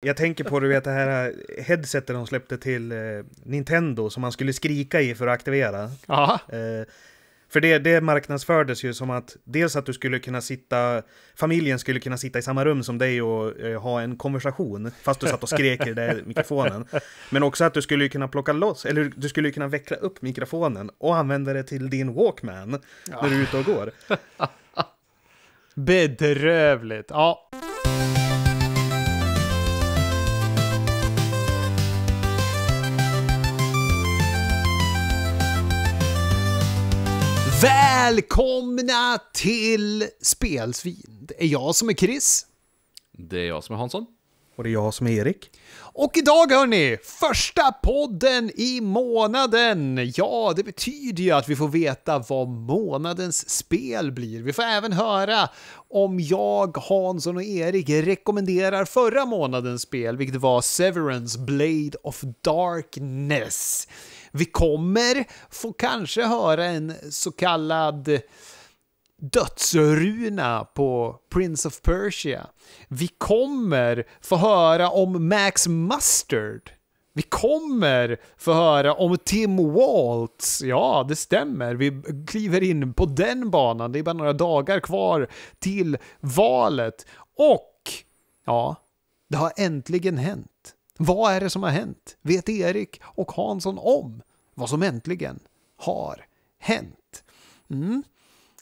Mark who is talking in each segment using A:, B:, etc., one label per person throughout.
A: Jag tänker på du vet det här headsetet de släppte till eh, Nintendo som man skulle skrika i för att aktivera. Aha. Eh, för det, det marknadsfördes ju som att dels att du skulle kunna sitta, familjen skulle kunna sitta i samma rum som dig och eh, ha en konversation, fast du satt och skrek i den där mikrofonen. Men också att du skulle kunna plocka loss, eller du skulle kunna veckla upp mikrofonen och använda det till din Walkman när du är ute och går. Bedrövligt, ja.
B: Välkomna till Spelsvin. Det är jag som är Chris. Det är jag som är Hansson. Och det är jag som är Erik. Och idag hörni, första podden i månaden! Ja, det betyder ju att vi får veta vad månadens spel blir. Vi får även höra om jag, Hansson och Erik rekommenderar förra månadens spel, vilket var Severance Blade of Darkness. Vi kommer få kanske höra en så kallad dödsruna på Prince of Persia. Vi kommer få höra om Max Mustard. Vi kommer få höra om Tim Waltz. Ja, det stämmer. Vi kliver in på den banan. Det är bara några dagar kvar till valet. Och, ja, det har äntligen hänt. Vad är det som har hänt? Vet Erik och Hansson om vad som äntligen har hänt? Mm.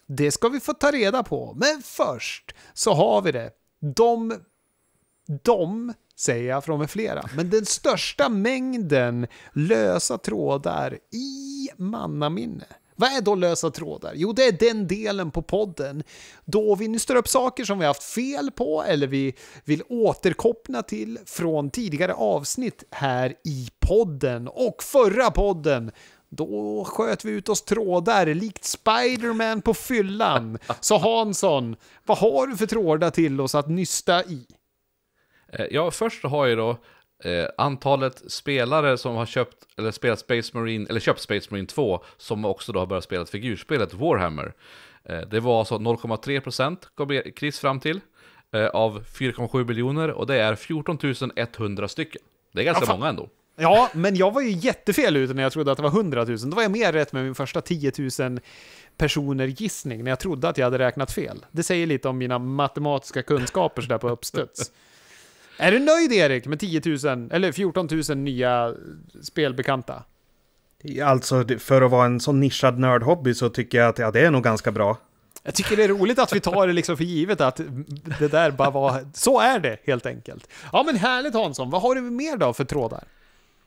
B: Det ska vi få ta reda på, men först så har vi det. De, de säger jag, för de är flera, men den största mängden lösa trådar i mannaminne. Vad är då lösa trådar? Jo, det är den delen på podden då vi nystar upp saker som vi haft fel på eller vi vill återkoppla till från tidigare avsnitt här i podden och förra podden då sköt vi ut oss trådar likt Spiderman på fyllan. Så Hansson, vad har du för trådar till oss att nysta i?
C: Eh, ja, först har jag då Eh, antalet spelare som har köpt, eller spelat Space Marine, eller köpt Space Marine 2, som också då har börjat spela figurspelet Warhammer. Eh, det var alltså 0,3% kom Chris fram till, eh, av 4,7 miljoner, och det är 14 100 stycken. Det är ganska ja, många ändå. Ja, men jag var ju jättefel ute när jag trodde att det var 100 000.
B: Då var jag mer rätt med min första 10 000 personer-gissning när jag trodde att jag hade räknat fel. Det säger lite om mina matematiska kunskaper sådär på uppstuds. Är du nöjd Erik med 10 000, eller 14 000 nya spelbekanta?
A: Alltså, för att vara en sån nischad nördhobby så tycker jag att ja, det är nog ganska bra.
B: Jag tycker det är roligt att vi tar det liksom för givet att det där bara var... Så är det helt enkelt. Ja men härligt Hansson, vad har du mer då för trådar?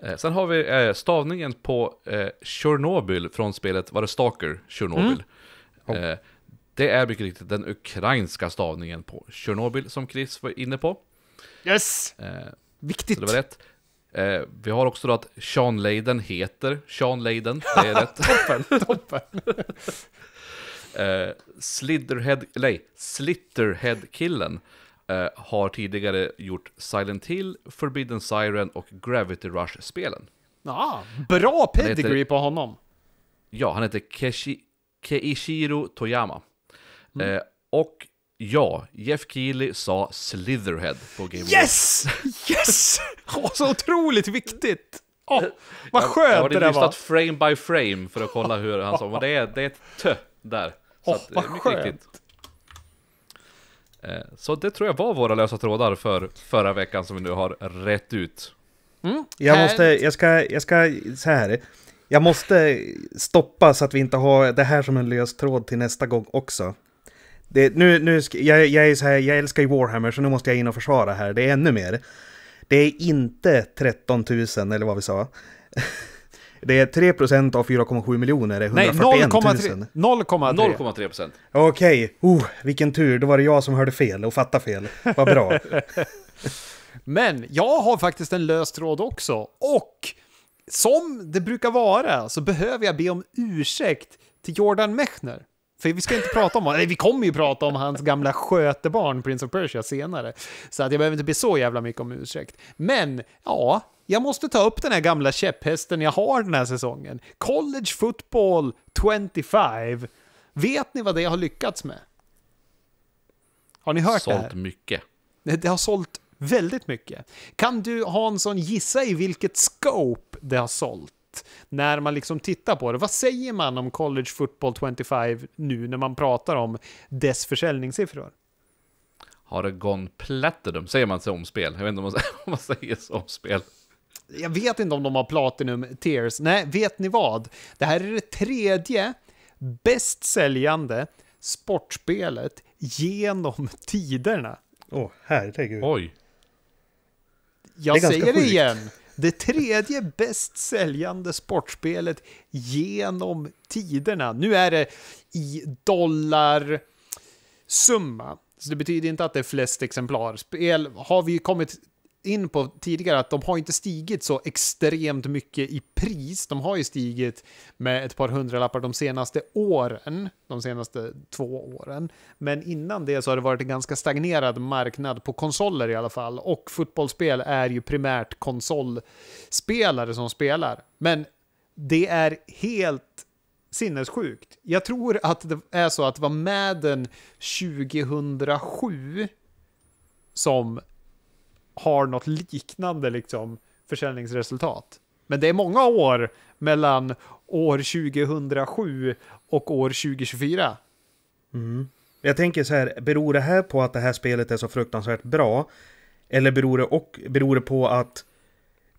C: Eh, sen har vi eh, stavningen på eh, Tjernobyl från spelet, var det Stalker? Tjernobyl. Mm. Oh. Det är mycket riktigt den ukrainska stavningen på Tjernobyl som Chris var inne på. Yes! Viktigt! Så det var rätt. Eh, vi har också då att Sean Leiden heter Sean Leiden. Det är rätt. toppen, toppen. eh, Slitterhead, nej, Slitterhead-killen Eh, har tidigare gjort Silent Hill, Forbidden Siren och Gravity Rush-spelen.
B: Ja, bra pedigree
C: heter, på honom! Ja, han heter Keshi, Keishiro Toyama. Mm. Eh, och ja, Jeff Keely sa Slitherhead på Game Yes!
B: World. Yes! Oh, så otroligt viktigt! Oh, vad skönt jag, jag har det där var!
C: frame by frame för att kolla hur han sa, men det är, det är ett tö där. Åh, oh, vad eh, skönt! Riktigt. Eh, så det tror jag var våra lösa trådar för förra veckan som vi nu har rätt ut.
A: Mm. Jag måste, jag ska, jag ska, så här. Jag måste stoppa så att vi inte har det här som en lös tråd till nästa gång också. Det, nu, nu, jag, jag, är så här, jag älskar ju Warhammer så nu måste jag in och försvara här, det är ännu mer. Det är inte 13 000 eller vad vi sa. Det är 3 av 4,7 miljoner, är 141 000. 0,3 procent. Okej, oh, vilken tur, då var det jag som hörde fel och fattade fel. Vad bra.
B: Men jag har faktiskt en lös tråd också. Och som det brukar vara så behöver jag be om ursäkt till Jordan Mechner. För vi ska inte prata om honom, vi kommer ju prata om hans gamla skötebarn Prince of Persia senare. Så att jag behöver inte be så jävla mycket om ursäkt. Men, ja, jag måste ta upp den här gamla käpphästen jag har den här säsongen. College football 25. Vet ni vad det har lyckats med? Har ni hört sålt det här? Sålt mycket. Det har sålt väldigt mycket. Kan du Hansson gissa i vilket scope det har sålt? När man liksom tittar på det, vad säger man om College Football 25 nu när man pratar om dess försäljningssiffror?
C: Har det gone platinum? Säger man så om spel? Jag vet inte om man, om man säger så om spel
B: jag vet inte om de har Platinum Tears. Nej, vet ni vad? Det här är det tredje bäst säljande sportspelet genom tiderna. Åh, oh, herregud. Oj. Jag det säger det igen. Det tredje bäst säljande sportspelet genom tiderna. Nu är det i dollar summa. Så det betyder inte att det är flest exemplar. Spel har vi kommit in på tidigare, att de har inte stigit så extremt mycket i pris. De har ju stigit med ett par hundralappar de senaste åren, de senaste två åren. Men innan det så har det varit en ganska stagnerad marknad på konsoler i alla fall. Och fotbollsspel är ju primärt konsolspelare som spelar. Men det är helt sinnessjukt. Jag tror att det är så att det var Madden 2007 som har något liknande liksom, försäljningsresultat. Men det är många år mellan år 2007 och år 2024.
A: Mm. Jag tänker så här, beror det här på att det här spelet är så fruktansvärt bra? Eller beror det, och, beror det på att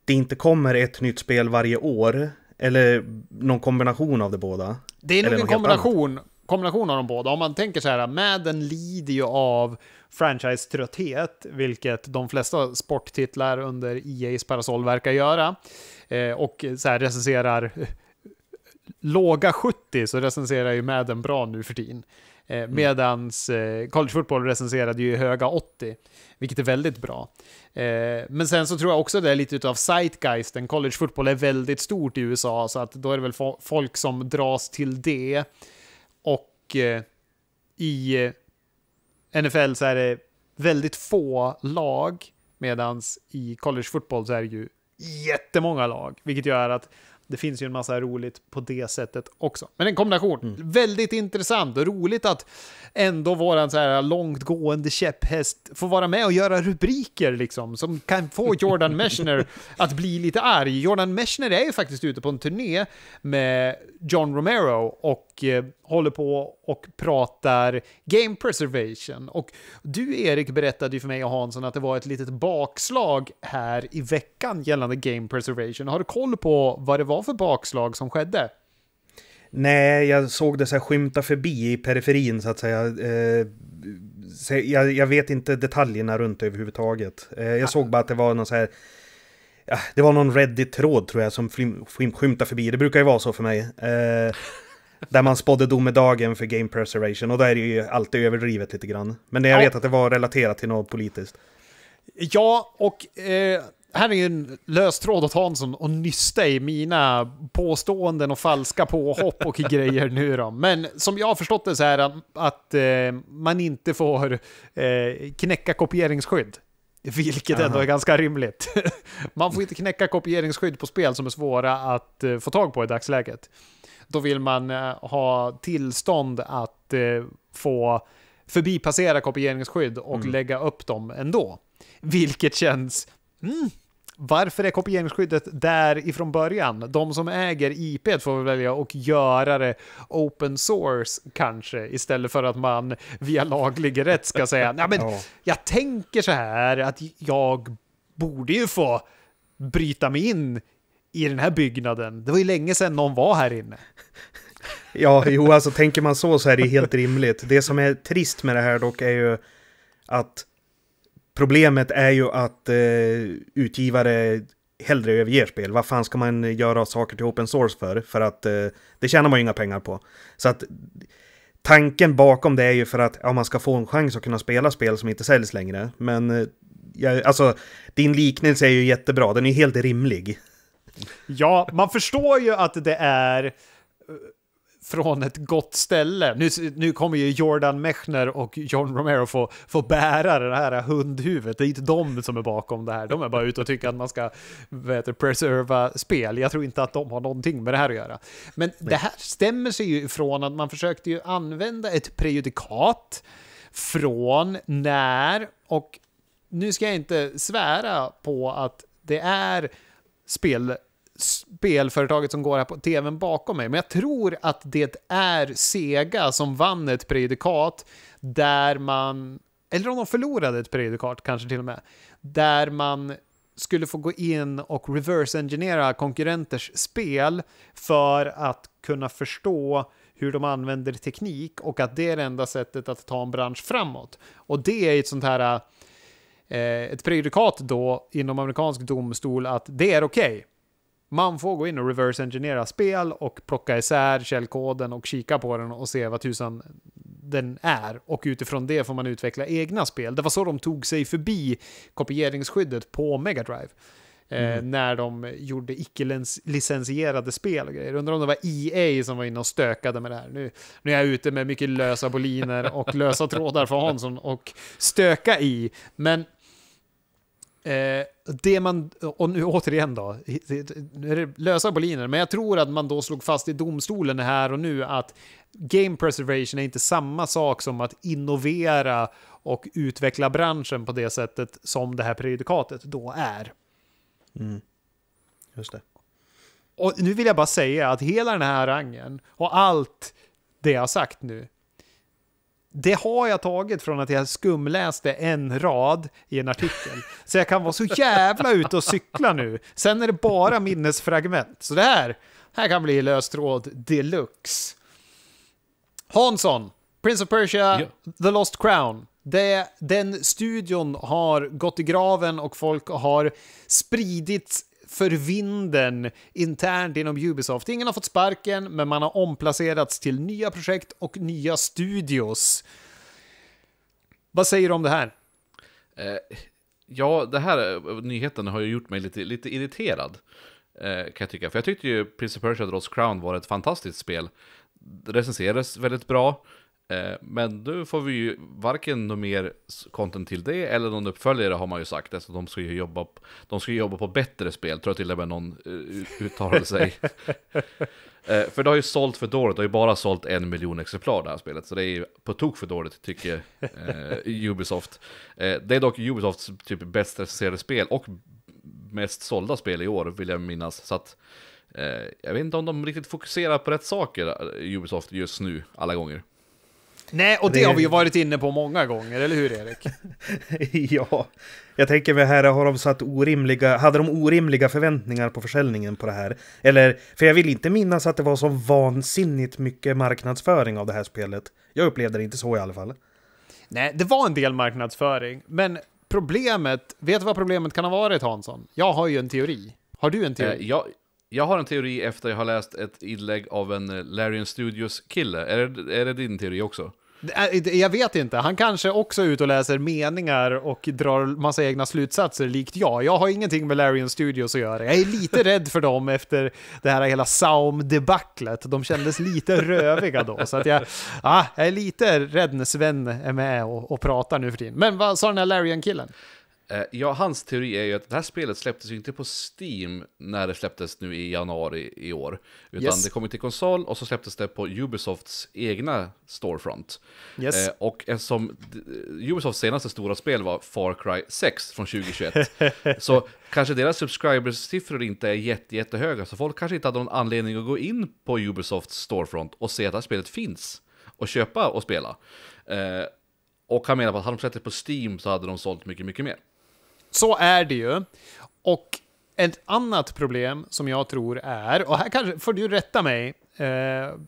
A: det inte kommer ett nytt spel varje år? Eller någon kombination av det båda? Det är nog en kombination
B: kombination av de båda. Om man tänker så här, Madden lider ju av franchise-trötthet, vilket de flesta sporttitlar under EA's parasoll verkar göra. Eh, och så här recenserar låga 70 så recenserar ju Madden bra nu för tiden. Eh, mm. medans eh, college football recenserade ju höga 80, vilket är väldigt bra. Eh, men sen så tror jag också det är lite av zeitgeisten. College football är väldigt stort i USA, så att då är det väl fo folk som dras till det. Och eh, i eh, NFL så är det väldigt få lag, medan i college football så är det ju jättemånga lag, vilket gör att det finns ju en massa roligt på det sättet också. Men en kombination. Mm. Väldigt intressant och roligt att ändå våran så här långtgående käpphäst får vara med och göra rubriker liksom som kan få Jordan Meshner att bli lite arg. Jordan Meshner är ju faktiskt ute på en turné med John Romero och eh, håller på och pratar game preservation. Och du Erik berättade ju för mig och Hansson att det var ett litet bakslag här i veckan gällande game preservation. Har du koll på vad det var för bakslag som skedde?
A: Nej, jag såg det så här skymta förbi i periferin så att säga. Eh, jag, vet inte detaljerna runt överhuvudtaget. Eh, jag såg bara att det var någon så här... det var någon Reddit-tråd tror jag som skymtade förbi. Det brukar ju vara så för mig. Eh, där man spådde domedagen för game preservation. Och där är det ju alltid överdrivet lite grann. Men jag ja. vet att det var relaterat till något politiskt.
B: Ja, och... Eh här är ju en lös tråd åt Hansson och nysta i mina påståenden och falska påhopp och grejer nu då. Men som jag har förstått det så är att, att eh, man inte får eh, knäcka kopieringsskydd. Vilket ändå är ganska rimligt. man får inte knäcka kopieringsskydd på spel som är svåra att eh, få tag på i dagsläget. Då vill man eh, ha tillstånd att eh, få förbipassera kopieringsskydd och mm. lägga upp dem ändå. Vilket känns... Mm, varför är kopieringsskyddet där ifrån början? De som äger IP får väl välja och göra det open source kanske istället för att man via laglig rätt ska säga nej men jag tänker så här att jag borde ju få bryta mig in i den här byggnaden. Det var ju länge sedan någon var här inne.
A: Ja, jo, alltså tänker man så så är det helt rimligt. Det som är trist med det här dock är ju att problemet är ju att eh, utgivare hellre överger spel. Vad fan ska man göra saker till open source för? För att eh, det tjänar man ju inga pengar på. Så att tanken bakom det är ju för att ja, man ska få en chans att kunna spela spel som inte säljs längre. Men eh, jag, alltså, din liknelse är ju jättebra, den är helt rimlig.
B: Ja, man förstår ju att det är eh, från ett gott ställe. Nu, nu kommer ju Jordan Mechner och John Romero få, få bära det här hundhuvudet. Det är inte de som är bakom det här. De är bara ute och tycker att man ska preserva spel. Jag tror inte att de har någonting med det här att göra. Men det här stämmer sig ju ifrån att man försökte ju använda ett prejudikat från när, och nu ska jag inte svära på att det är spel spelföretaget som går här på tvn bakom mig, men jag tror att det är Sega som vann ett prejudikat där man, eller om de förlorade ett prejudikat kanske till och med, där man skulle få gå in och reverse-engineera konkurrenters spel för att kunna förstå hur de använder teknik och att det är det enda sättet att ta en bransch framåt. Och det är ett sånt här eh, ett prejudikat då inom amerikansk domstol att det är okej. Okay. Man får gå in och reverse engineera spel och plocka isär källkoden och kika på den och se vad tusan den är. Och utifrån det får man utveckla egna spel. Det var så de tog sig förbi kopieringsskyddet på Mega Drive. Eh, mm. Eh, när de gjorde icke-licensierade spel och grejer. Undrar om det var EA som var inne och stökade med det här. Nu, nu är jag ute med mycket lösa boliner och lösa trådar för Hansson och stöka i. Men Eh, det man, och nu återigen då, nu är det lösa boliner, men jag tror att man då slog fast i domstolen här och nu att game preservation är inte samma sak som att innovera och utveckla branschen på det sättet som det här prejudikatet då är.
A: Mm. Just det.
B: Och nu vill jag bara säga att hela den här rangen och allt det jag har sagt nu det har jag tagit från att jag skumläste en rad i en artikel. Så jag kan vara så jävla ute och cykla nu. Sen är det bara minnesfragment. Så det här, här kan bli löstråd deluxe. Hansson, Prince of Persia, ja. The Lost Crown. Det, den studion har gått i graven och folk har spridit för vinden internt inom Ubisoft. Ingen har fått sparken, men man har omplacerats till nya projekt och nya studios. Vad säger du om det här?
C: Eh, ja, det här eh, nyheten har ju gjort mig lite, lite irriterad. Eh, kan jag tycka. För jag tyckte ju Prince of Persia The Lost Crown var ett fantastiskt spel. Det recenserades väldigt bra. Eh, men nu får vi ju varken något mer content till det eller någon uppföljare har man ju sagt. Alltså, de ska ju jobba, på, de ska jobba på bättre spel, tror jag till och med någon eh, uttalade sig. Eh, för det har ju sålt för dåligt, det har ju bara sålt en miljon exemplar det här spelet. Så det är ju på tok för dåligt tycker Ubisoft. det är dock Ubisofts typ bäst recenserade spel och mest sålda spel i år vill jag minnas. Så att, jag vet inte om de riktigt fokuserar på rätt saker, Ubisoft, just nu alla gånger.
B: Nej, och det, det, har vi ju varit inne på många gånger, eller hur Erik?
A: ja, jag tänker mig här, har de satt orimliga, hade de orimliga förväntningar på försäljningen på det här? Eller, för jag vill inte minnas att det var så vansinnigt mycket marknadsföring av det här spelet. Jag upplevde det inte så i alla fall.
B: Nej, det var en del marknadsföring, men problemet, vet du vad problemet kan ha varit Hansson? Jag har ju en teori. Har du en teori? Eh,
C: jag, jag har en teori efter att jag har läst ett inlägg av en eh, Larian Studios-kille. Är, det, är det din teori också?
B: Jag vet inte, han kanske också är ute och läser meningar och drar massa egna slutsatser likt jag. Jag har ingenting med Larian Studios att göra. Jag är lite rädd för dem efter det här hela Saum-debaclet.
C: De kändes lite röviga då, så att jag,
B: ah, jag är lite rädd när Sven är med och, och pratar nu för tiden.
C: Men vad sa den här Larian-killen? Eh, ja, hans teori är ju att det här spelet släpptes ju inte på Steam när det släpptes nu i januari i år. Utan yes. det kom till konsol och så släpptes det på Ubisofts egna storefront. Yes. Eh, och eftersom Ubisofts senaste stora spel var Far Cry 6 från 2021. så kanske deras subscribers-siffror inte är jätte, jättehöga. Så folk kanske inte hade någon anledning att gå in på Ubisofts storefront och se att det här spelet finns. Och köpa och spela. Eh, och han menar på att hade de släppt det på Steam så hade de sålt mycket, mycket mer. Så är det ju.
B: Och ett annat problem som jag tror är, och här kanske får du rätta mig, eh,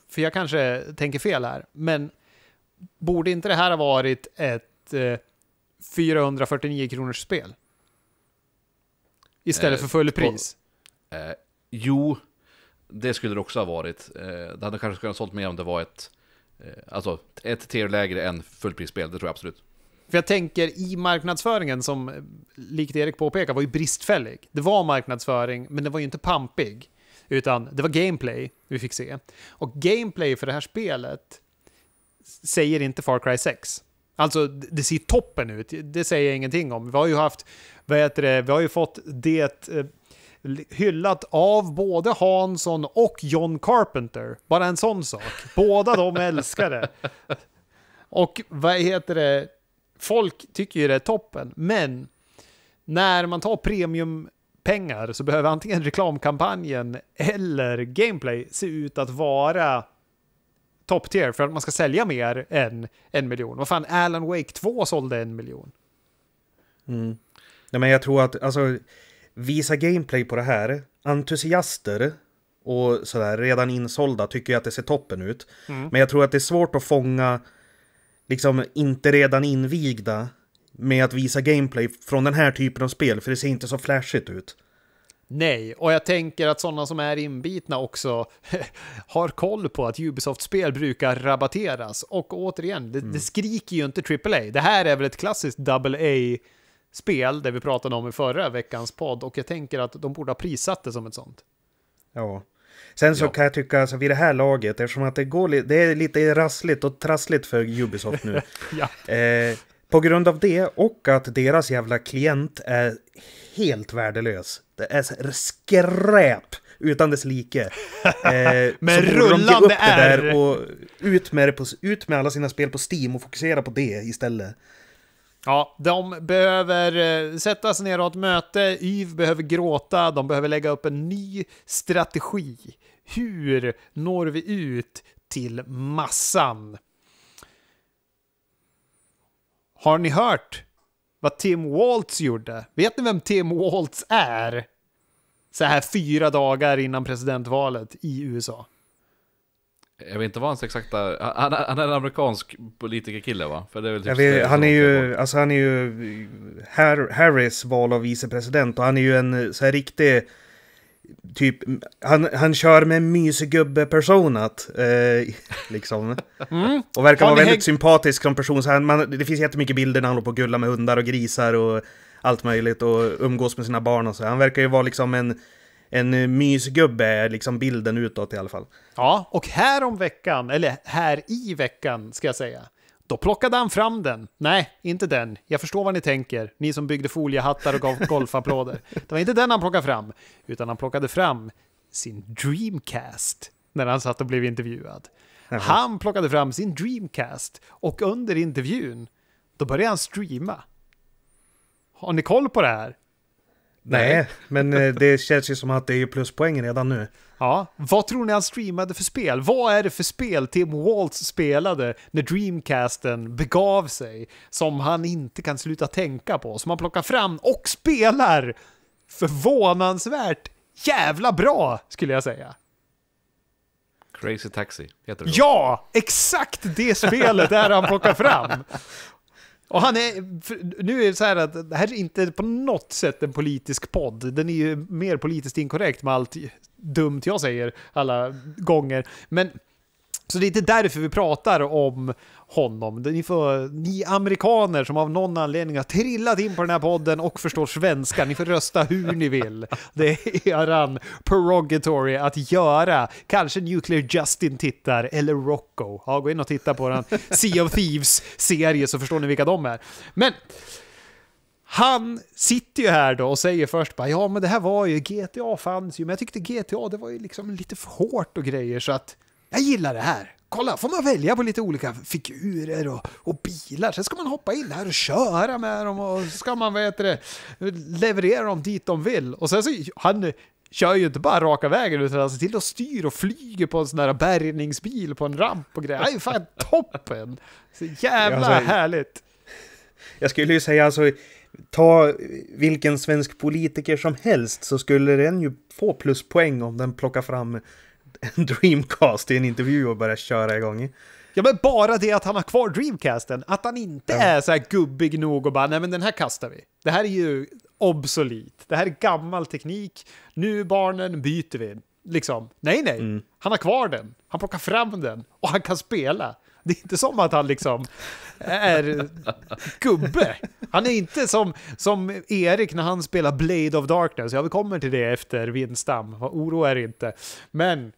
B: för jag kanske tänker fel här, men borde inte det här ha varit ett 449 eh, kronors spel? Istället för eh, fullpris?
C: Eh, jo, det skulle det också ha varit. Eh, det hade kanske kunnat sålt mer om det var ett, alltså ett tier lägre än fullprisspel, det tror jag absolut.
B: För jag tänker i marknadsföringen som, eh, likt Erik påpekar, var ju bristfällig. Det var marknadsföring, men det var ju inte pampig. Utan det var gameplay vi fick se. Och gameplay för det här spelet säger inte Far Cry 6. Alltså, det ser toppen ut. Det säger jag ingenting om. Vi har ju haft, vad heter det, vi har ju fått det eh, hyllat av både Hansson och John Carpenter. Bara en sån sak. Båda de älskar det. Och vad heter det? folk tycker ju det är toppen, men när man tar premiumpengar så behöver antingen reklamkampanjen eller gameplay se ut att vara top tier för att man ska sälja mer än en miljon. Vad fan, Alan Wake
A: 2 sålde en miljon. Mm. Nej, men jag tror att, alltså, visa gameplay på det här, entusiaster och sådär redan insålda tycker att det ser toppen ut. Mm. Men jag tror att det är svårt att fånga liksom inte redan invigda med att visa gameplay från den här typen av spel, för det ser inte så flashigt ut.
B: Nej, och jag tänker att sådana som är inbitna också har koll på att Ubisoft-spel brukar rabatteras. Och återigen, det, mm. det skriker ju inte AAA. Det här är väl ett klassiskt AA-spel, det vi pratade om i förra veckans podd, och jag tänker att de borde ha prissatt det som ett sånt.
A: Ja. Sen så ja. kan jag tycka, alltså, vid det här laget, eftersom att det, går, det är lite rassligt och trassligt för Ubisoft nu. ja. eh, på grund av det och att deras jävla klient är helt värdelös. Det är skräp utan dess like. Eh, men rullande är... och ut med, på, ut med alla sina spel på Steam och fokusera på det istället.
B: Ja, de behöver eh, sätta sig ner och ha ett möte, Yves behöver gråta, de behöver lägga upp en ny strategi. Hur når vi ut till massan? Har ni hört vad Tim Waltz gjorde? Vet ni vem Tim Waltz är? Så här fyra dagar innan presidentvalet i USA.
C: Jag vet inte vad hans exakta, han, han är en amerikansk politikerkille va? För det är typ vet, han, är
A: ju, alltså han är ju Harris val av vicepresident och han är ju en eh, så här riktig typ, han, han kör med mysgubbe-personat. Eh, liksom. Mm. Och verkar vara väldigt sympatisk som person. Så han, man, det finns jättemycket bilder när han håller på och gullar med hundar och grisar och allt möjligt och umgås med sina barn och så. Han verkar ju vara liksom en en eh, mysgubbe är liksom bilden utåt i alla fall.
B: Ja, och här om veckan, eller här i veckan ska jag säga, då plockade han fram den. Nej, inte den. Jag förstår vad ni tänker, ni som byggde foliehattar och gav golfapplåder. Det var inte den han plockade fram, utan han plockade fram sin Dreamcast när han satt och blev intervjuad. Han plockade fram sin Dreamcast och under intervjun,
A: då började han streama. Har ni koll på det här? Nej, men eh, det känns ju som att det är pluspoäng redan nu.
B: Ja, vad tror ni han streamade för spel? Vad är det för spel Tim Waltz spelade när Dreamcasten begav sig som han inte kan sluta tänka på, som han plockar fram och spelar förvånansvärt jävla bra, skulle jag säga.
C: Crazy Taxi heter det. Ja,
B: exakt det spelet är han plockar fram. Och han är, nu är det så här att det här är inte på något sätt en politisk podd. Den är ju mer politiskt inkorrekt med allt dumt jag säger alla gånger. Men, så det är inte därför vi pratar om, honom. Ni, får, ni amerikaner som av någon anledning har trillat in på den här podden och förstår svenska, ni får rösta hur ni vill. Det är eran prerogatory att göra. Kanske Nuclear Justin tittar, eller Rocco. Ja, gå in och titta på den Sea of Thieves-serie så förstår ni vilka de är. Men han sitter ju här då och säger först bara ja men det här var ju GTA fanns ju men jag tyckte GTA det var ju liksom lite för hårt och grejer så att jag gillar det här kolla, får man välja på lite olika figurer och, och bilar. Sen ska man hoppa in här och köra med dem och ska man vet det, leverera dem dit de vill. Och sen så, han kör ju inte bara raka vägen utan han ser till att styr och flyger på en sån här bärgningsbil på en ramp och grejer. Han är ju fan
A: toppen!
B: Så jävla alltså,
A: härligt! Jag skulle ju säga alltså, ta vilken svensk politiker som helst så skulle den ju få pluspoäng om den plockar fram en Dreamcast i en intervju och börjar köra igång. Ja, men bara det att han har kvar Dreamcasten, att han inte ja. är
B: så här gubbig nog och bara nej men den här kastar vi. Det här är ju obsolit, det här är gammal teknik, nu barnen byter vi. Liksom, nej nej, mm. han har kvar den, han plockar fram den och han kan spela. Det är inte som att han liksom är gubbe. Han är inte som, som Erik när han spelar Blade of Darkness. Ja, vi kommer till det efter Vindstam, Oroa er inte. Men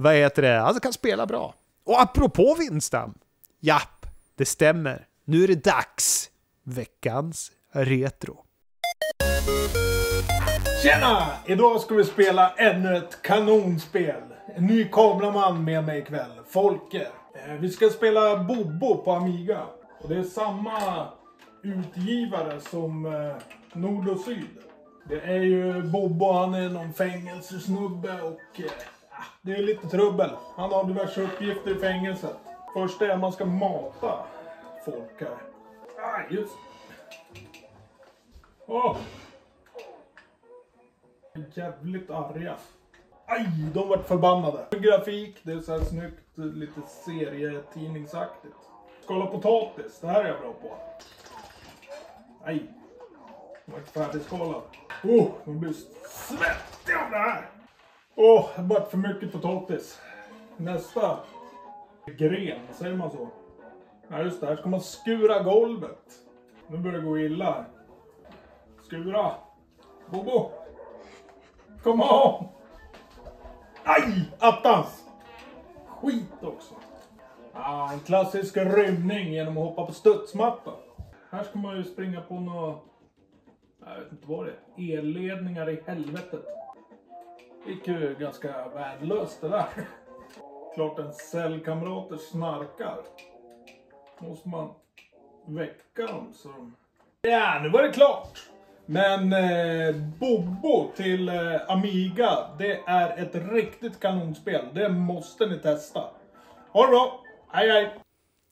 B: vad heter det, alltså kan spela bra. Och apropå Winstam, japp, det stämmer. Nu är det dags.
D: Veckans
B: Retro.
D: Tjena! Idag ska vi spela ännu ett kanonspel. En ny kameraman med mig ikväll, Folke. Eh, vi ska spela Bobo på Amiga. Och det är samma utgivare som eh, Nord och Syd. Det är ju Bobo, han är någon fängelsesnubbe och eh, det är lite trubbel. Han har diverse uppgifter i fängelset. Först är att man ska mata folk här. Aj, ah, just Åh! Oh. Jävligt arga. Aj, de vart förbannade. Grafik, det är så här snyggt, lite serietidningsaktigt. Skala potatis, det här är jag bra på. Aj. Den vart färdigskalad. Oh, de blir svettiga av det här. Åh, oh, vart för mycket potatis. Nästa. Gren, säger man så? Nej, just det, här ska man skura golvet. Nu börjar det gå illa här. Skura. Bobo. Kom on! Aj! Attans! Skit också. Ah, en klassisk rymning genom att hoppa på studsmatta. Här ska man ju springa på några... Jag vet inte vad det är. Elledningar i helvetet gick ju ganska värdelöst det där. Klart en cellkamrater snarkar. Måste man väcka dem så de... Ja, nu var det klart! Men eh, Bobo till eh, Amiga, det är ett riktigt kanonspel. Det måste ni testa. Ha det bra! Hej hej!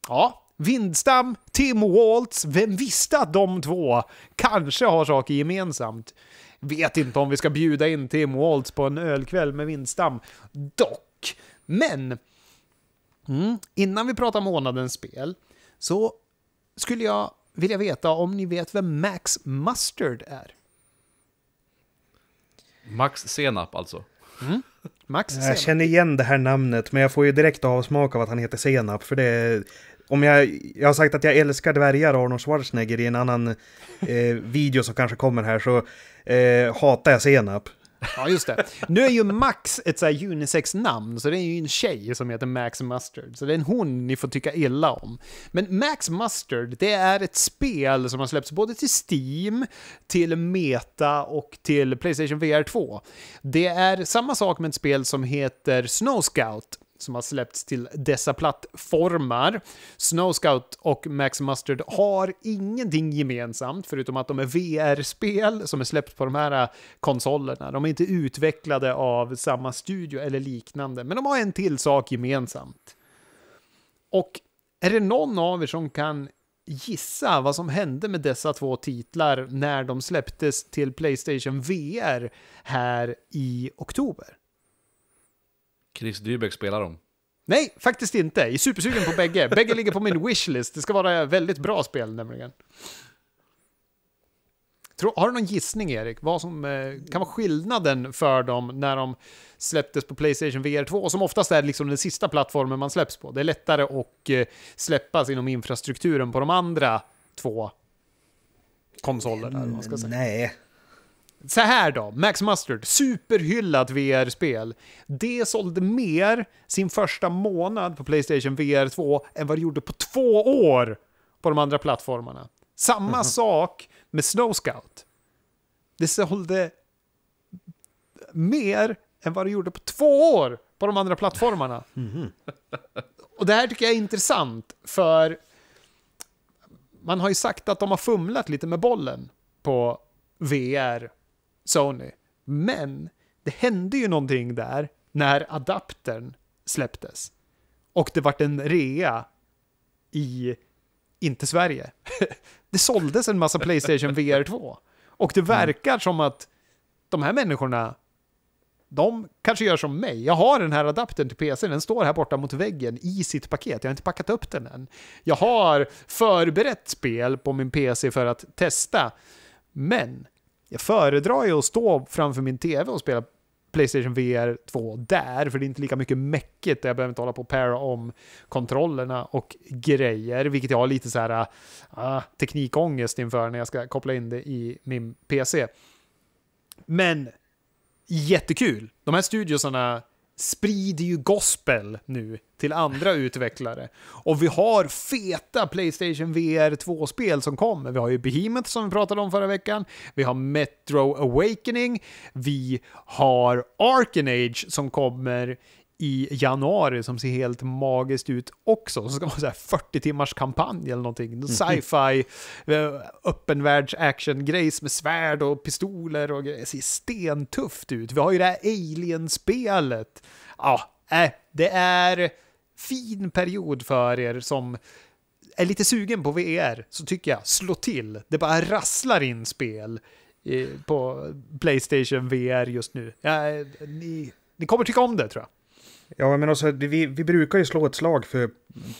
D: Ja, Windstam, Tim Waltz,
B: vem visste att de två kanske har saker gemensamt? Vet inte om vi ska bjuda in Tim Waltz på en ölkväll med vindstam, Dock. Men. Mm, innan vi pratar månadens spel så skulle jag vilja veta om ni vet vem Max Mustard är?
C: Max Senap alltså? Mm.
A: Max Senap. Jag känner igen det här namnet, men jag får ju direkt avsmak av att han heter Senap, för det är... Om jag, jag har sagt att jag älskar dvärgar och Arnold Schwarzenegger i en annan eh, video som kanske kommer här, så eh, hatar jag senap. Ja, just det. Nu är ju Max ett så unisex-namn, så det är ju en tjej som
B: heter Max Mustard. Så det är en hon ni får tycka illa om. Men Max Mustard, det är ett spel som har släppts både till Steam, till Meta och till Playstation VR 2. Det är samma sak med ett spel som heter Snow Scout som har släppts till dessa plattformar. Snow Scout och Max Mustard har ingenting gemensamt förutom att de är VR-spel som är släppt på de här äh, konsolerna. De är inte utvecklade av samma studio eller liknande, men de har en till sak gemensamt. Och är det någon av er som kan gissa vad som hände med dessa två titlar när de släpptes till Playstation VR här i oktober?
C: Chris Dybeck spelar dem.
B: Nej, faktiskt inte. Jag är supersugen på bägge. bägge ligger på min wishlist. Det ska vara väldigt bra spel nämligen. Tror, har du någon gissning Erik? Vad som eh, kan vara skillnaden för dem när de släpptes på Playstation VR 2 som oftast är liksom den sista plattformen man släpps på. Det är lättare att eh, släppas inom infrastrukturen på de andra två konsolerna. Nej, så här då, Max Mustard, superhyllat VR-spel. Det sålde mer sin första månad på Playstation VR 2 än vad det gjorde på två år på de andra plattformarna. Samma mm -hmm. sak med Snow Scout. Det sålde mer än vad det gjorde på två år på de andra plattformarna. Mm -hmm. Och det här tycker jag är intressant, för man har ju sagt att de har fumlat lite med bollen på VR Sony. Men det hände ju någonting där när adaptern släpptes. Och det vart en rea i, inte Sverige. det såldes en massa Playstation VR 2. Och det mm. verkar som att de här människorna, de kanske gör som mig. Jag har den här adaptern till PC, den står här borta mot väggen i sitt paket. Jag har inte packat upp den än. Jag har förberett spel på min PC för att testa. Men jag föredrar ju att stå framför min TV och spela Playstation VR 2 där, för det är inte lika mycket mäckigt där jag behöver inte hålla på och para om kontrollerna och grejer, vilket jag har lite så här uh, teknikångest inför när jag ska koppla in det i min PC. Men jättekul! De här studiosarna sprider ju gospel nu till andra utvecklare. Och vi har feta Playstation VR 2-spel som kommer. Vi har ju Behemoth som vi pratade om förra veckan. Vi har Metro Awakening. Vi har Arcanage som kommer i januari som ser helt magiskt ut också. Så ska man säga 40 timmars kampanj eller någonting. Mhm. Sci-fi, eh, öppenvärlds action grejs med svärd och pistoler och grejer. Det ser stentufft ut. Vi har ju det här Alien-spelet. Ja, äh, det är fin period för er som är lite sugen på VR så tycker jag slå till. Det bara rasslar in spel eh, på Playstation
A: VR just nu.
B: Ja, ni, ni kommer tycka om det tror jag.
A: Ja, men alltså, vi, vi brukar ju slå ett slag för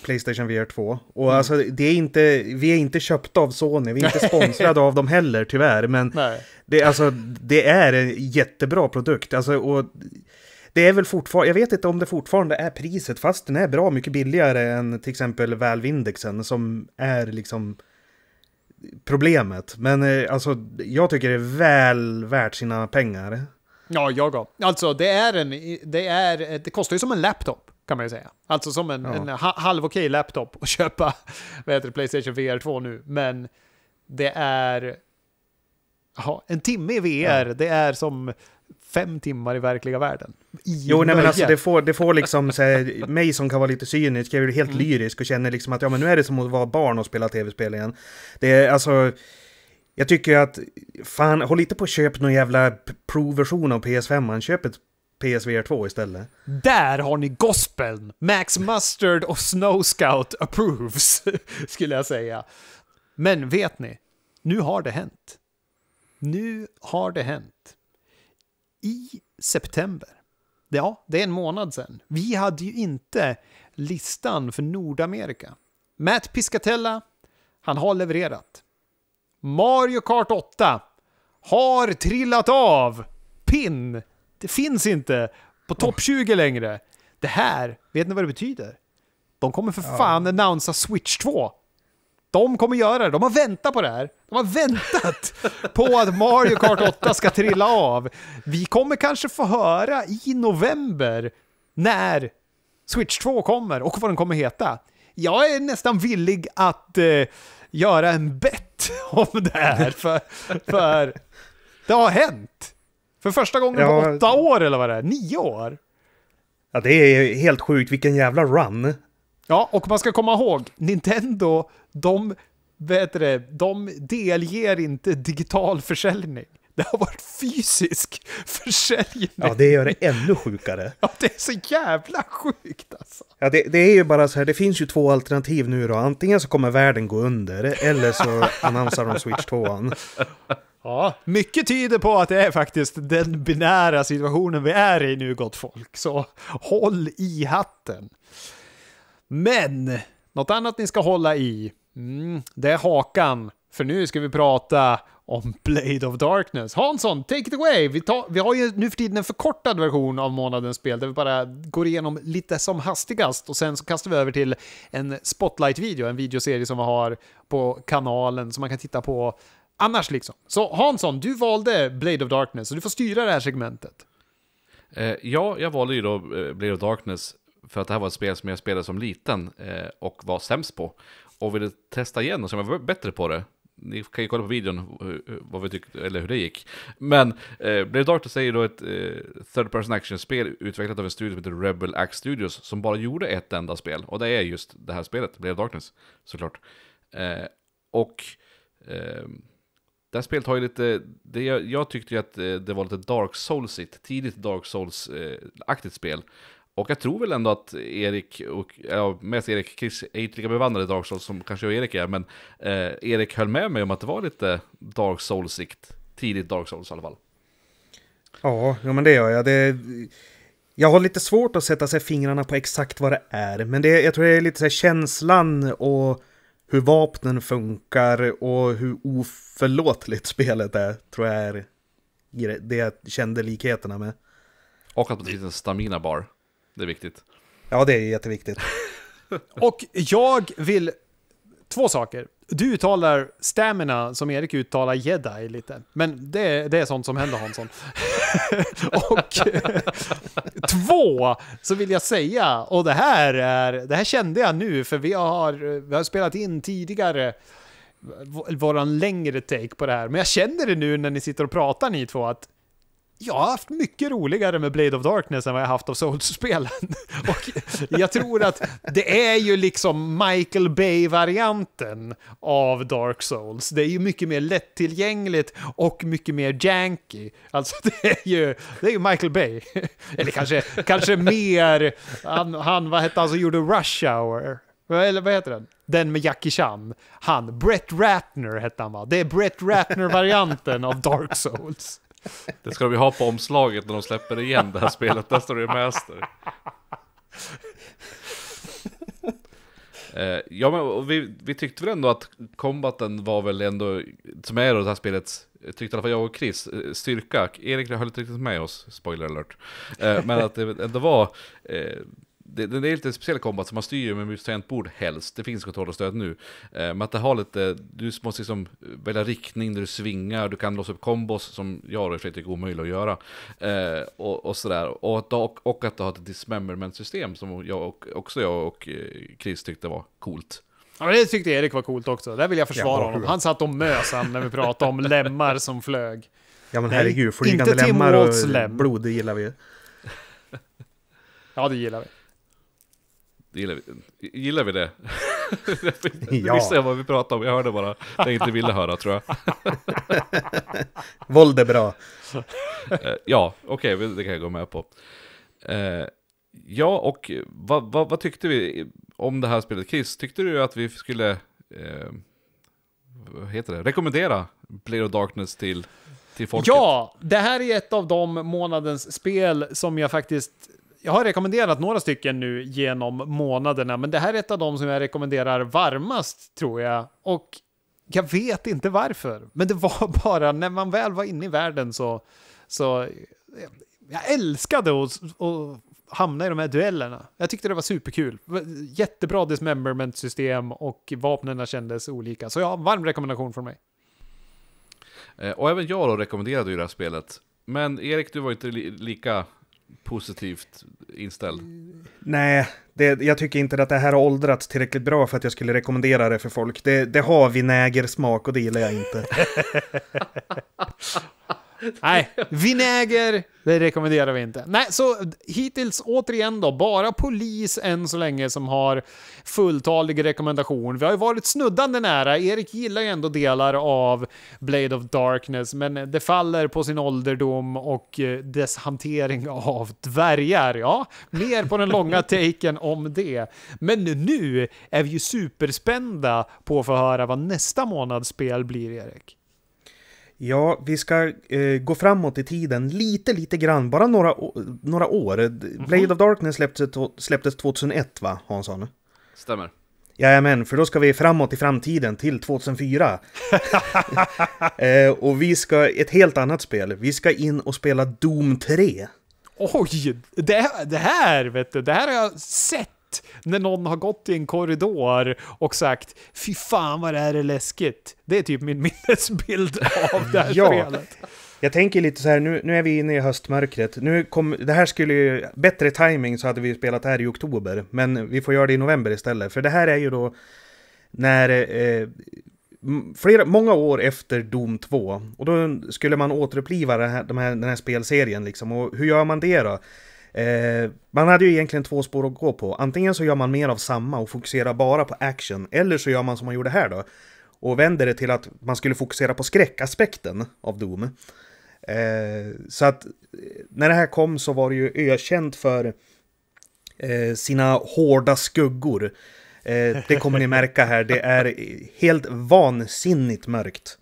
A: Playstation VR 2. Och mm. alltså, det är inte, vi är inte köpta av Sony, vi är inte sponsrade av dem heller tyvärr. Men det, alltså, det är en jättebra produkt. Alltså, och det är väl fortfarande, jag vet inte om det fortfarande är priset, fast den är bra mycket billigare än till exempel Valve Indexen som är liksom problemet. Men eh, alltså, jag tycker det är väl värt sina pengar.
B: Ja, jag gav. Alltså det är en, det är, det kostar ju som en laptop kan man ju säga. Alltså som en, ja. en halv okej laptop att köpa, vad heter det, Playstation VR 2 nu. Men det är, ja, en timme i VR, ja. det är som
A: fem timmar i verkliga världen. I jo, nej, men alltså det får, det får liksom här, mig som kan vara lite cynisk, jag blir helt mm. lyrisk och känner liksom att ja, men nu är det som att vara barn och spela tv-spel igen. Det är alltså jag tycker att, fan, håll inte på att köpa någon jävla provversion av PS5, man Köp ett PSVR 2 istället.
B: Där har ni gospeln! Max Mustard och Snow Scout approves, skulle jag säga. Men vet ni? Nu har det hänt. Nu har det hänt. I september, ja, det är en månad sedan, vi hade ju inte listan för Nordamerika. Matt Piscatella, han har levererat. Mario Kart 8 har trillat av. Pin! Det finns inte på topp 20 längre. Det här, vet ni vad det betyder? De kommer för ja. fan annonsa Switch 2. De kommer göra det. De har väntat på det här. De har väntat på att Mario Kart 8 ska trilla av. Vi kommer kanske få höra i november när Switch 2 kommer och vad den kommer heta. Jag är nästan villig att eh, göra en bet vet om det här. För, för det har hänt. För första gången ja. på åtta år eller vad det är. Nio år.
A: Ja, det är helt sjukt. Vilken
B: jävla run. Ja, och man ska komma ihåg. Nintendo, de, vet det, de delger inte digital försäljning. Det har varit fysisk försäljning. Ja, det gör det
A: ännu sjukare.
B: Ja, det är så jävla sjukt
A: alltså. Ja, det, det är ju bara så här, det finns ju två alternativ nu då. Antingen så kommer världen gå under, eller så annonserar de Switch 2.
B: Ja, mycket tyder på att det är faktiskt den binära situationen vi är i nu, gott folk. Så håll i hatten. Men, något annat ni ska hålla i, mm, det är hakan för nu ska vi prata om Blade of Darkness. Hansson, take it away! Vi, tar, vi har ju nu för tiden en förkortad version av månadens spel där vi bara går igenom lite som hastigast och sen så kastar vi över till en spotlight-video, en videoserie som vi har på kanalen som man kan titta på annars liksom. Så Hansson, du valde Blade of Darkness så du får styra det här segmentet.
C: Eh, ja, jag valde ju då eh, Blade of Darkness för att det här var ett spel som jag spelade som liten eh, och var sämst på och ville testa igen och se om jag var bättre på det ni kan ju kolla på videon eh, vad vi tyckte, eller hur det gick. Men eh, Blade Darkness säger då ett eh, third person action-spel utvecklat av en studio som heter Rebel Axe Studios som bara gjorde ett enda spel. Och det är just det här spelet, Blade Darkness, såklart. Eh, och eh, det här spelet har ju lite, det, jag, jag tyckte ju att eh, det var lite Dark Souls-igt, tidigt Dark Souls-aktigt eh, spel. Och jag tror väl ändå att Erik och, ja, mest Erik, Chris är inte lika bevandrad i Dark Souls som kanske jag och Erik är, men eh, Erik höll med mig om att det var lite Dark Souls-sikt, tidigt Dark Souls i alla fall.
A: Ja, ja men det gör jag. Det, jag har lite svårt att sätta sig fingrarna på exakt vad det är, men det, jag tror det är lite så här känslan och hur vapnen funkar och hur oförlåtligt spelet är, tror jag är det jag kände likheterna med.
C: Och att man inte stamina bar. Det är viktigt.
A: Ja, det är
B: jätteviktigt. och jag vill... Två saker. Du uttalar stamina som Erik uttalar jedi lite. Men det, det är sånt som händer Hansson. och två, så vill jag säga, och det här, är, det här kände jag nu för vi har, vi har spelat in tidigare våran längre take på det här. Men jag känner det nu när ni sitter och pratar ni två att jag har haft mycket roligare med Blade of Darkness än vad jag haft av Souls-spelen. Och jag tror att det är ju liksom Michael Bay-varianten av Dark Souls. Det är ju mycket mer lättillgängligt och mycket mer janky. Alltså det är ju, det är ju Michael Bay. Eller kanske, kanske mer, han, han vad hette han som gjorde Rush Hour? Eller vad heter den? Den med Jackie Chan. Han, Brett Ratner hette han va? Det är Brett Ratner-varianten av Dark Souls.
C: Det ska vi ha på omslaget när de släpper igen det här spelet. Där står det Master. Eh, ja men vi, vi tyckte väl ändå att kombaten var väl ändå, som är då det här spelets, tyckte i alla fall jag och Chris, eh, styrka. Erik höll inte riktigt med oss, spoiler alert. Eh, men att det ändå var det, det är lite speciell kombat som man styr med mus helst. Det finns kontrollerstöd nu. Eh, men att det har lite, du måste liksom välja riktning när du svingar, du kan låsa upp kombos som jag och tycker är omöjligt att göra. Eh, och, och sådär. Och att, och, och att det har ett dismemberment-system som jag, och, också jag och eh, Chris tyckte var coolt.
B: Ja, det tyckte Erik var coolt också. Där vill jag försvara honom. Han satt och mös när vi pratade om lemmar som flög. Ja men herregud, flygande
C: lemmar
A: och lem. blod, det gillar vi.
C: Ja, det gillar vi. Gillar vi, gillar vi det? ja. Visste jag vad vi pratade om, jag hörde bara det jag inte ville höra tror jag.
A: Våld är bra.
C: Eh, ja, okej, okay, det kan jag gå med på. Eh, ja, och vad, vad, vad, tyckte vi om det här spelet? Chris, tyckte du att vi skulle eh, vad heter det? rekommendera Player of Darkness till folket? Ja,
B: det här är ett av de månadens spel som jag faktiskt jag har rekommenderat några stycken nu genom månaderna, men det här är ett av de som jag rekommenderar varmast tror jag. Och jag vet inte varför, men det var bara när man väl var inne i världen så... så jag älskade att, att hamna i de här duellerna. Jag tyckte det var superkul. Jättebra dismemberment-system och vapnen kändes olika. Så ja, varm
A: rekommendation från mig.
C: Eh, och även jag då rekommenderade ju det här spelet. Men Erik, du var inte li lika positivt inställd?
A: Nej, det, jag tycker inte att det här har åldrats tillräckligt bra för att jag skulle rekommendera det för folk. Det, det har vinägersmak och det gillar jag inte.
B: Nej, vinäger, det rekommenderar vi inte. Nej, så hittills återigen då, bara polis än så länge som har fulltalig rekommendation. Vi har ju varit snuddande nära, Erik gillar ju ändå delar av Blade of Darkness, men det faller på sin ålderdom och eh, dess hantering av dvärgar. Ja, mer på den långa taken om det. Men nu är vi ju superspända på att få höra vad nästa månads spel blir, Erik.
A: Ja, vi ska eh, gå framåt i tiden lite, lite grann, bara några, några år. Mm -hmm. Blade of Darkness släpptes, släpptes 2001 va, Hansson? Stämmer. Jajamän, för då ska vi framåt i framtiden till 2004. eh, och vi ska, ett helt annat spel, vi ska in och spela Doom 3.
B: Oj! Det, det här vet du, det här har jag sett när någon har gått i en korridor och sagt fy fan vad det här är läskigt. Det är typ min minnesbild av det här ja. spelet.
A: Jag tänker lite så här, nu, nu är vi inne i höstmörkret. Nu kom, det här skulle ju, bättre timing så hade vi spelat det här i oktober. Men vi får göra det i november istället. För det här är ju då när eh, flera, många år efter Doom 2. Och då skulle man återuppliva den här, den här spelserien liksom. Och hur gör man det då? Eh, man hade ju egentligen två spår att gå på. Antingen så gör man mer av samma och fokuserar bara på action, eller så gör man som man gjorde här då. Och vänder det till att man skulle fokusera på skräckaspekten av Doom. Eh, så att eh, när det här kom så var det ju ökänt för eh, sina hårda skuggor. Eh, det kommer ni märka här, det är helt vansinnigt mörkt.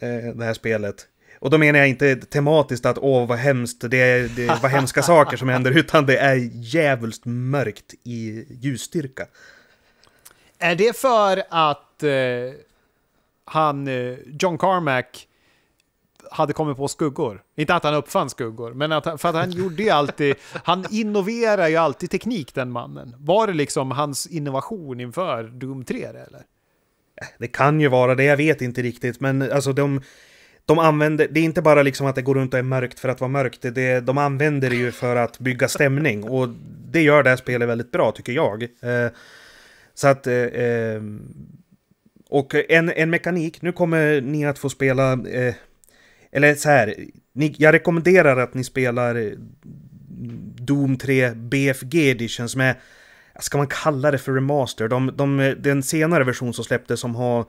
A: Eh, det här spelet. Och då menar jag inte tematiskt att åh vad hemskt, det, det var hemska saker som händer, utan det är jävligt mörkt i ljusstyrka.
B: Är det för att eh, han, eh, John Carmack, hade kommit på skuggor. Inte att han uppfann skuggor, men att, för att han gjorde ju alltid, han innoverar ju alltid teknik den mannen. Var det
A: liksom hans innovation inför Doom 3 eller? Det kan ju vara det, jag vet inte riktigt, men alltså de de använder, det är inte bara liksom att det går runt och är mörkt för att vara mörkt. Det, det, de använder det ju för att bygga stämning. Och det gör det här spelet väldigt bra, tycker jag. Eh, så att... Eh, ehm, och en, en mekanik, nu kommer ni att få spela... Eh, eller så här, ni, jag rekommenderar att ni spelar eh, Doom 3 BFG Edition som är... Ska man kalla det för remaster? De, de, den senare version som släpptes som har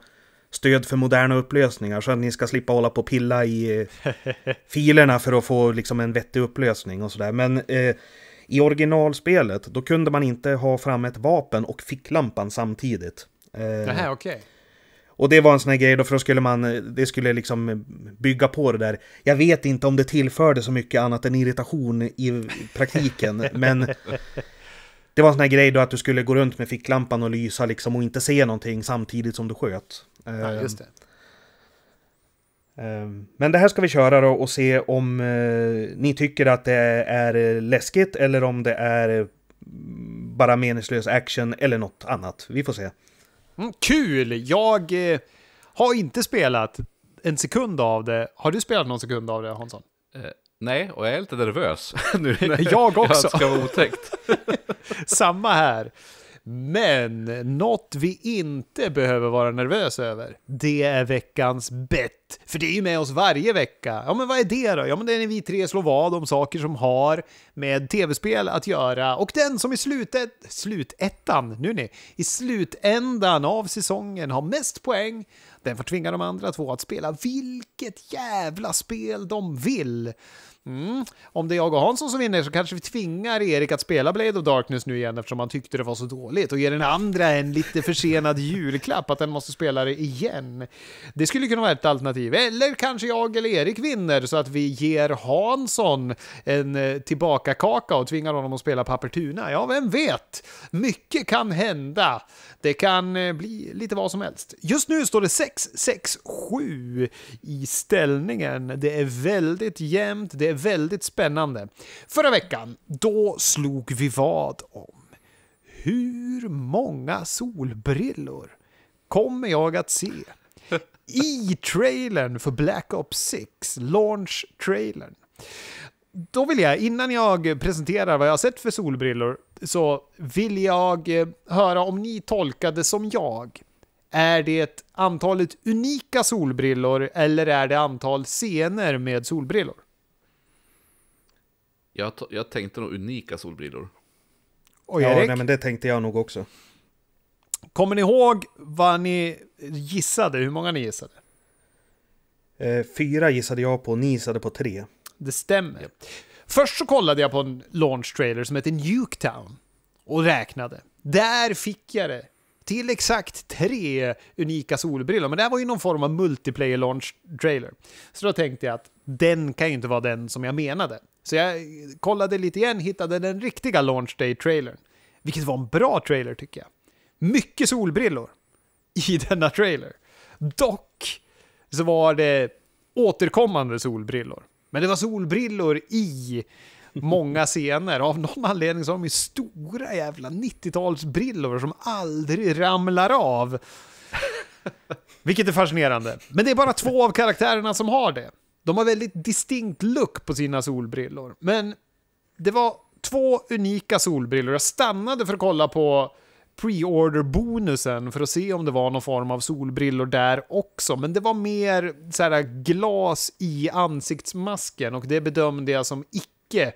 A: stöd för moderna upplösningar så att ni ska slippa hålla på och pilla i eh, filerna för att få liksom en vettig upplösning och sådär. Men eh, i originalspelet då kunde man inte ha fram ett vapen och ficklampan samtidigt. Eh, okej. Okay. Och det var en sån här grej då, för då skulle man, eh, det skulle liksom eh, bygga på det där. Jag vet inte om det tillförde så mycket annat än irritation i praktiken, men Det var en sån här grej då att du skulle gå runt med ficklampan och lysa liksom och inte se någonting samtidigt som du sköt. Ja, just ehm, det. Ehm, men det här ska vi köra då och se om eh, ni tycker att det är läskigt eller om det är eh, bara meningslös action eller något annat. Vi får se. Mm, kul! Jag eh, har
B: inte spelat en sekund av det. Har du spelat någon sekund av det, Hansson?
C: Nej, och jag är lite nervös nu när jag också. Jag ska vara otäckt.
B: Samma här. Men något vi inte behöver vara nervösa över, det är veckans bett. För det är ju med oss varje vecka. Ja, men vad är det då? Ja, men det är när vi tre slår vad om saker som har med tv-spel att göra. Och den som i slutet, slutettan, nu ni, i slutändan av säsongen har mest poäng den får tvinga de andra två att spela vilket jävla spel de vill. Mm. Om det är jag och Hansson som vinner så kanske vi tvingar Erik att spela Blade of Darkness nu igen eftersom han tyckte det var så dåligt och ger den andra en lite försenad julklapp att den måste spela det igen. Det skulle kunna vara ett alternativ. Eller kanske jag eller Erik vinner så att vi ger Hansson en eh, tillbakakaka och tvingar honom att spela Pappertuna. Ja, vem vet? Mycket kan hända. Det kan eh, bli lite vad som helst. Just nu står det 6-6-7 i ställningen. Det är väldigt jämnt. Det är är väldigt spännande. Förra veckan, då slog vi vad om hur många solbrillor kommer jag att se i trailern för Black Ops 6, launch-trailern? Då vill jag, innan jag presenterar vad jag har sett för solbrillor, så vill jag eh, höra om ni tolkade som jag. Är det antalet unika solbrillor eller är det antal scener med solbrillor?
C: Jag, jag tänkte nog unika solbrillor.
A: Och Erik? nej, men det tänkte jag nog också.
B: Kommer ni ihåg vad ni gissade? Hur många ni gissade?
A: Eh, fyra gissade jag på, ni gissade på tre.
B: Det stämmer. Yep. Först så kollade jag på en launch trailer som heter Nuketown och räknade. Där fick jag det till exakt tre unika solbrillor. Men det här var ju någon form av multiplayer launch trailer. Så då tänkte jag att den kan ju inte vara den som jag menade. Så jag kollade lite igen, hittade den riktiga launch day-trailern. Vilket var en bra trailer tycker jag. Mycket solbrillor i denna trailer. Dock så var det återkommande solbrillor. Men det var solbrillor i många scener. Av någon anledning så har de ju stora jävla 90-talsbrillor som aldrig ramlar av. Vilket är fascinerande. Men det är bara två av karaktärerna som har det. De har väldigt distinkt look på sina solbrillor. Men det var två unika solbrillor. Jag stannade för att kolla på pre-order-bonusen för att se om det var någon form av solbrillor där också. Men det var mer så här, glas i ansiktsmasken och det bedömde jag som icke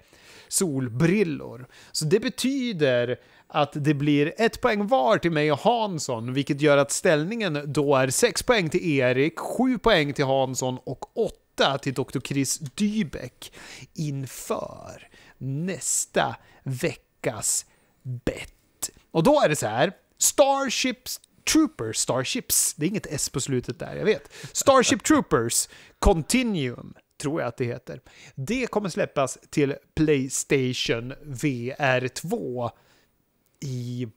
B: solbrillor. Så det betyder att det blir ett poäng var till mig och Hansson, vilket gör att ställningen då är 6 poäng till Erik, 7 poäng till Hansson och 8 vänta till Dr. Chris Dybeck inför nästa veckas bett. Och då är det så här, Starships Troopers, Starships, det är inget S på slutet där, jag vet. Starship Troopers Continuum tror jag att det heter. Det kommer släppas till Playstation VR 2 i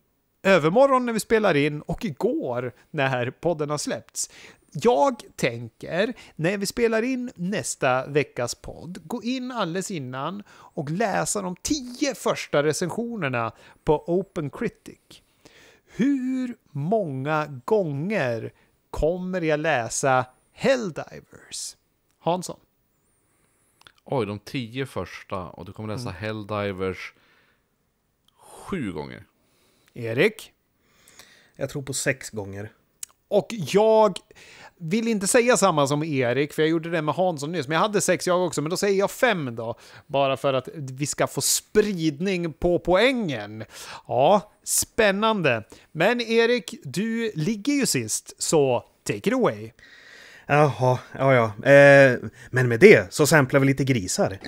B: övermorgon när vi spelar in och igår när podden har släppts jag tänker, när vi spelar in nästa veckas podd, gå in alldeles innan och läsa de tio första recensionerna på Open Critic. Hur många gånger kommer jag läsa
C: Helldivers? Hansson? Oj, de tio första och du kommer läsa mm. Helldivers sju gånger.
A: Erik? Jag tror på sex gånger. Och jag vill
B: inte säga samma som Erik, för jag gjorde det med Hansson nyss. Men jag hade sex jag också, men då säger jag fem då. Bara för att vi ska få spridning på poängen. Ja, spännande. Men Erik, du ligger ju sist, så take it away.
A: Jaha, ja ja. Eh, men med det så samplar vi lite grisar.